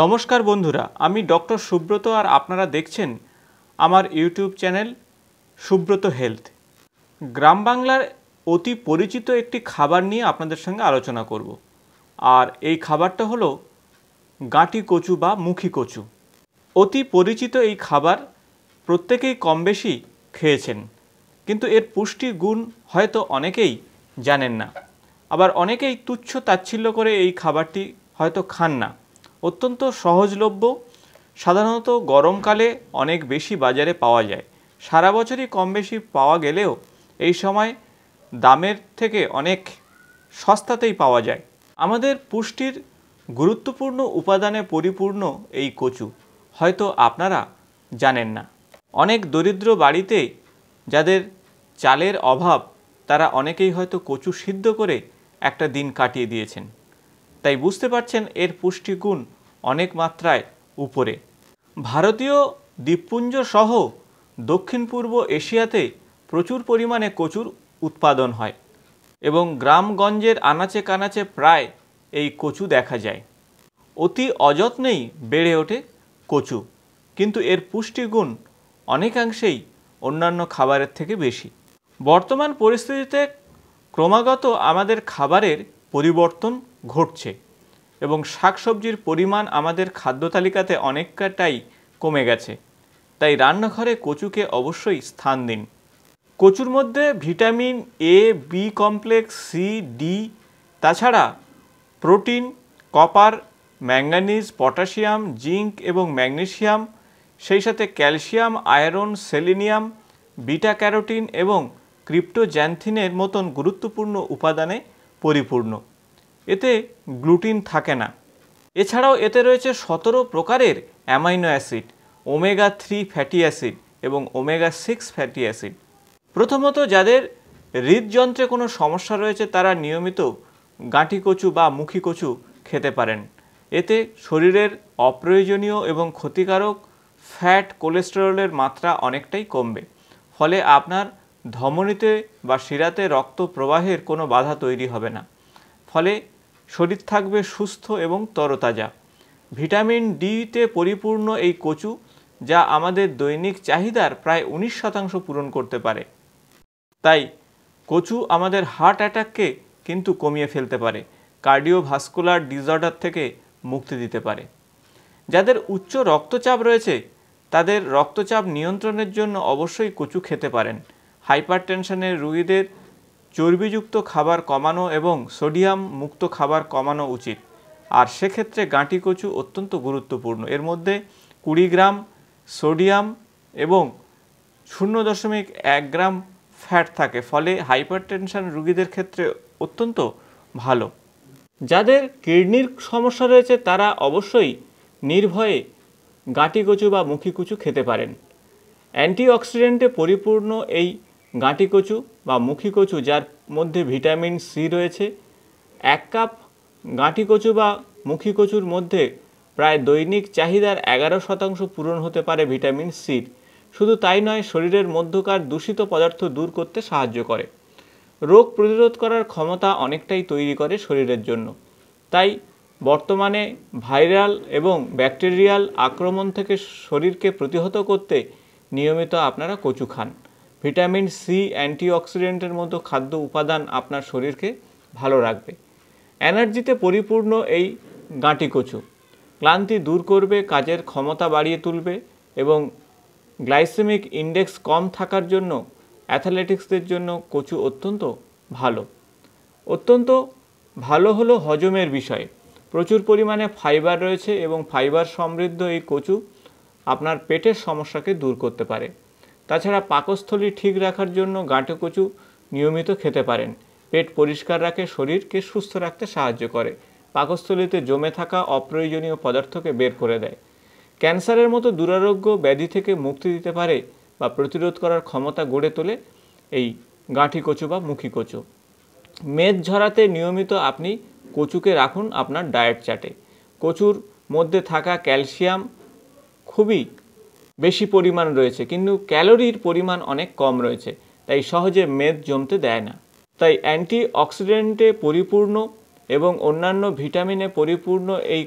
নমস্কার বন্ধুরা আমি ডক্টর সুব্রত আর আপনারা দেখছেন আমার ইউটিউব চ্যানেল সুব্রত হেলথ গ্রাম বাংলার অতি পরিচিত একটি খাবার নিয়ে আপনাদের সঙ্গে আলোচনা করব আর এই খাবারটা হলো গাঁটি কচু বা মুখি কচু অতি পরিচিত এই খাবার প্রত্যেকেই কম বেশি খেয়েছেন কিন্তু এর পুষ্টি গুণ হয়তো অনেকেই জানেন না আবার অনেকেই তুচ্ছ তাচ্ছিল্য করে এই খাবারটি হয়তো খান না অত্যন্ত সহজলভ্য সাধারণত গরমকালে অনেক বেশি বাজারে পাওয়া যায় সারা বছরই কম বেশি পাওয়া গেলেও এই সময় দামের থেকে অনেক সস্তাতেই পাওয়া যায় আমাদের পুষ্টির গুরুত্বপূর্ণ উপাদানে পরিপূর্ণ এই কচু হয়তো আপনারা জানেন না অনেক দরিদ্র বাড়িতে যাদের চালের অভাব তারা অনেকেই হয়তো কচু সিদ্ধ করে একটা দিন কাটিয়ে দিয়েছেন তাই বুঝতে পারছেন এর পুষ্টিগুণ অনেক মাত্রায় উপরে ভারতীয় দ্বীপপুঞ্জ সহ দক্ষিণ পূর্ব এশিয়াতে প্রচুর পরিমাণে কচুর উৎপাদন হয় এবং গ্রামগঞ্জের আনাচে কানাচে প্রায় এই কচু দেখা যায় অতি অযত্নেই বেড়ে ওঠে কচু কিন্তু এর পুষ্টিগুণ অনেকাংশেই অন্যান্য খাবারের থেকে বেশি বর্তমান পরিস্থিতিতে ক্রমাগত আমাদের খাবারের পরিবর্তন ঘটছে এবং শাকসবজির পরিমাণ আমাদের খাদ্য তালিকাতে অনেকটাই কমে গেছে তাই রান্নাঘরে কচুকে অবশ্যই স্থান দিন কচুর মধ্যে vitamin A B complex C D তাছাড়া protein copper manganese potassium zinc এবং ম্যাগনেশিয়াম সেই সাথে calcium iron selenium beta carotene এবং ক্রিপ্টোজ্যান্থিনের মতন গুরুত্বপূর্ণ উপাদানে পরিপূর্ণ এতে গ্লুটিন থাকে না এছাড়াও এতে রয়েছে সতেরো প্রকারের amino acid omega three fatty acid এবং ওমেগা সিক্স ফ্যাটি অ্যাসিড প্রথমত যাদের হৃদযন্ত্রে কোনো সমস্যা রয়েছে তারা নিয়মিত গাঁটি কচু বা মুখি কচু খেতে পারেন এতে শরীরের অপ্রয়োজনীয় এবং ক্ষতিকারক ফ্যাট কোলেস্টেরলের মাত্রা অনেকটাই কমবে ফলে আপনার ধমনীতে বা শিরাতে রক্ত প্রবাহের কোনো বাধা তৈরি হবে না ফলে শরীর থাকবে সুস্থ এবং তরতাজা ভিটামিন ডিতে পরিপূর্ণ এই কচু যা আমাদের দৈনিক চাহিদার প্রায় উনিশ শতাংশ পূরণ করতে পারে তাই কচু আমাদের হার্ট অ্যাটাককে কিন্তু কমিয়ে ফেলতে পারে কার্ডিওভাস্কুলার ডিসঅর্ডার থেকে মুক্তি দিতে পারে যাদের উচ্চ রক্তচাপ রয়েছে তাদের রক্তচাপ নিয়ন্ত্রণের জন্য অবশ্যই কচু খেতে পারেন হাইপারটেনশনের রুগীদের চর্বিযুক্ত খাবার কমানো এবং সোডিয়াম মুক্ত খাবার কমানো উচিত আর সেক্ষেত্রে গাঁটি কচু অত্যন্ত গুরুত্বপূর্ণ এর মধ্যে কুড়ি গ্রাম সোডিয়াম এবং শূন্য দশমিক এক গ্রাম ফ্যাট থাকে ফলে হাইপারটেনশন রুগীদের ক্ষেত্রে অত্যন্ত ভালো যাদের কিডনির সমস্যা রয়েছে তারা অবশ্যই নির্ভয়ে গাঁটি কচু বা মুখী কচু খেতে পারেন অ্যান্টিঅক্সিডেন্টে পরিপূর্ণ এই গাঁটি কচু বা মুখি কচু যার মধ্যে ভিটামিন সি রয়েছে এক কাপ গাঁটি কচু বা মুখি কচুর মধ্যে প্রায় দৈনিক চাহিদার এগারো শতাংশ পূরণ হতে পারে ভিটামিন সির শুধু তাই নয় শরীরের মধ্যকার দূষিত পদার্থ দূর করতে সাহায্য করে রোগ প্রতিরোধ করার ক্ষমতা অনেকটাই তৈরি করে শরীরের জন্য তাই বর্তমানে ভাইরাল এবং ব্যাকটেরিয়াল আক্রমণ থেকে শরীরকে প্রতিহত করতে নিয়মিত আপনারা কচু খান ভিটামিন সি অ্যান্টিঅক্সিডেন্টের মতো খাদ্য উপাদান আপনার শরীরকে ভালো রাখবে এনার্জিতে পরিপূর্ণ এই গাঁটি কচু ক্লান্তি দূর করবে কাজের ক্ষমতা বাড়িয়ে তুলবে এবং গ্লাইসেমিক ইন্ডেক্স কম থাকার জন্য অ্যাথলেটিক্সদের জন্য কচু অত্যন্ত ভালো অত্যন্ত ভালো হলো হজমের বিষয়ে প্রচুর পরিমাণে ফাইবার রয়েছে এবং ফাইবার সমৃদ্ধ এই কচু আপনার পেটের সমস্যাকে দূর করতে পারে তাছাড়া পাকস্থলী ঠিক রাখার জন্য গাঁটে কচু নিয়মিত খেতে পারেন পেট পরিষ্কার রাখে শরীরকে সুস্থ রাখতে সাহায্য করে পাকস্থলীতে জমে থাকা অপ্রয়োজনীয় পদার্থকে বের করে দেয় ক্যান্সারের মতো দুরারোগ্য ব্যাধি থেকে মুক্তি দিতে পারে বা প্রতিরোধ করার ক্ষমতা গড়ে তোলে এই গাঁঠি কচু বা মুখি কচু মেদ ঝরাতে নিয়মিত আপনি কচুকে রাখুন আপনার ডায়েট চাটে কচুর মধ্যে থাকা ক্যালসিয়াম খুবই বেশি পরিমাণ রয়েছে কিন্তু ক্যালোরির পরিমাণ অনেক কম রয়েছে তাই সহজে মেদ জমতে দেয় না তাই অ্যান্টি অক্সিডেন্টে পরিপূর্ণ এবং অন্যান্য ভিটামিনে পরিপূর্ণ এই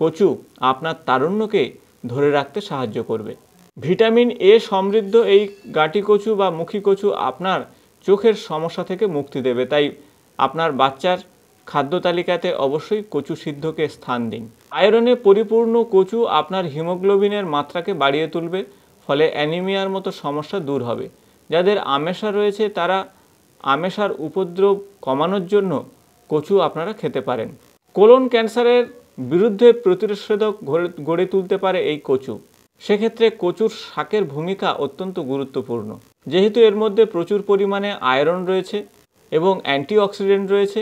কচু আপনার তারুণ্যকে ধরে রাখতে সাহায্য করবে ভিটামিন এ সমৃদ্ধ এই গাঁটি কচু বা মুখী কচু আপনার চোখের সমস্যা থেকে মুক্তি দেবে তাই আপনার বাচ্চার খাদ্য তালিকাতে অবশ্যই কচু সিদ্ধকে স্থান দিন আয়রনে পরিপূর্ণ কচু আপনার হিমোগ্লোবিনের মাত্রাকে বাড়িয়ে তুলবে ফলে অ্যানিমিয়ার মতো সমস্যা দূর হবে যাদের আমেশা রয়েছে তারা আমেশার উপদ্রব কমানোর জন্য কচু আপনারা খেতে পারেন কোলন ক্যান্সারের বিরুদ্ধে প্রতিরোধক গড়ে তুলতে পারে এই কচু সেক্ষেত্রে কচুর শাকের ভূমিকা অত্যন্ত গুরুত্বপূর্ণ যেহেতু এর মধ্যে প্রচুর পরিমাণে আয়রন রয়েছে এবং অ্যান্টিঅক্সিডেন্ট রয়েছে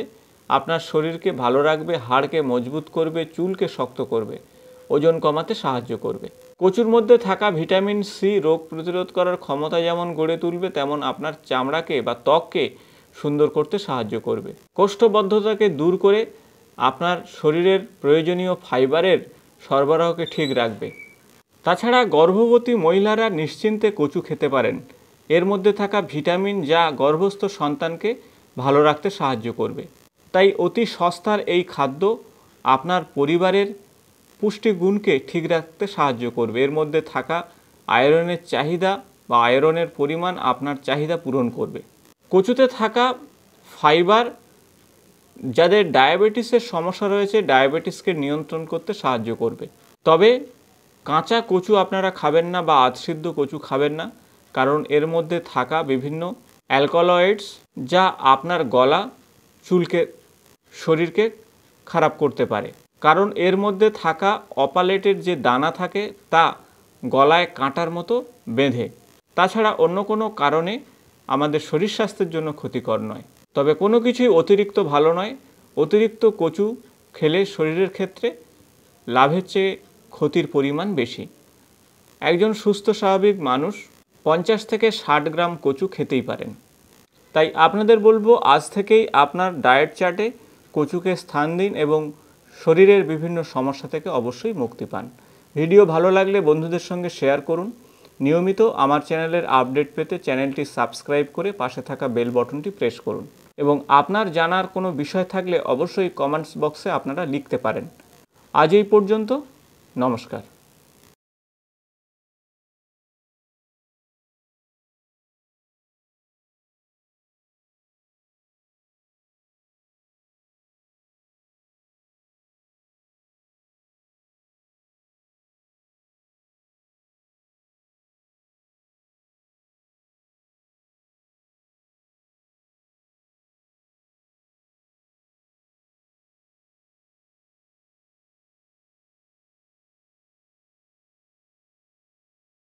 আপনার শরীরকে ভালো রাখবে হাড়কে মজবুত করবে চুলকে শক্ত করবে ওজন কমাতে সাহায্য করবে কচুর মধ্যে থাকা ভিটামিন সি রোগ প্রতিরোধ করার ক্ষমতা যেমন গড়ে তুলবে তেমন আপনার চামড়াকে বা ত্বককে সুন্দর করতে সাহায্য করবে কোষ্ঠবদ্ধতাকে দূর করে আপনার শরীরের প্রয়োজনীয় ফাইবারের সরবরাহকে ঠিক রাখবে তাছাড়া গর্ভবতী মহিলারা নিশ্চিন্তে কচু খেতে পারেন এর মধ্যে থাকা ভিটামিন যা গর্ভস্থ সন্তানকে ভালো রাখতে সাহায্য করবে তাই অতি সস্তার এই খাদ্য আপনার পরিবারের পুষ্টিগুণকে ঠিক রাখতে সাহায্য করবে এর মধ্যে থাকা আয়রনের চাহিদা বা আয়রনের পরিমাণ আপনার চাহিদা পূরণ করবে কচুতে থাকা ফাইবার যাদের ডায়াবেটিসের সমস্যা রয়েছে ডায়াবেটিসকে নিয়ন্ত্রণ করতে সাহায্য করবে তবে কাঁচা কচু আপনারা খাবেন না বা আধসিদ্ধ কচু খাবেন না কারণ এর মধ্যে থাকা বিভিন্ন অ্যালকোলয়েডস যা আপনার গলা চুলকে শরীরকে খারাপ করতে পারে কারণ এর মধ্যে থাকা অপালেটের যে দানা থাকে তা গলায় কাঁটার মতো বেঁধে তাছাড়া অন্য কোনো কারণে আমাদের শরীর স্বাস্থ্যের জন্য ক্ষতিকর নয় তবে কোনো কিছুই অতিরিক্ত ভালো নয় অতিরিক্ত কচু খেলে শরীরের ক্ষেত্রে লাভের চেয়ে ক্ষতির পরিমাণ বেশি একজন সুস্থ স্বাভাবিক মানুষ পঞ্চাশ থেকে ষাট গ্রাম কচু খেতেই পারেন তাই আপনাদের বলবো আজ থেকেই আপনার ডায়েট চার্টে কচুকে স্থান দিন এবং শরীরের বিভিন্ন সমস্যা থেকে অবশ্যই মুক্তি পান ভিডিও ভালো লাগলে বন্ধুদের সঙ্গে শেয়ার করুন নিয়মিত আমার চ্যানেলের আপডেট পেতে চ্যানেলটি সাবস্ক্রাইব করে পাশে থাকা বেল বটনটি প্রেস করুন এবং আপনার জানার কোনো বিষয় থাকলে অবশ্যই কমেন্টস বক্সে আপনারা লিখতে পারেন আজ এই পর্যন্ত নমস্কার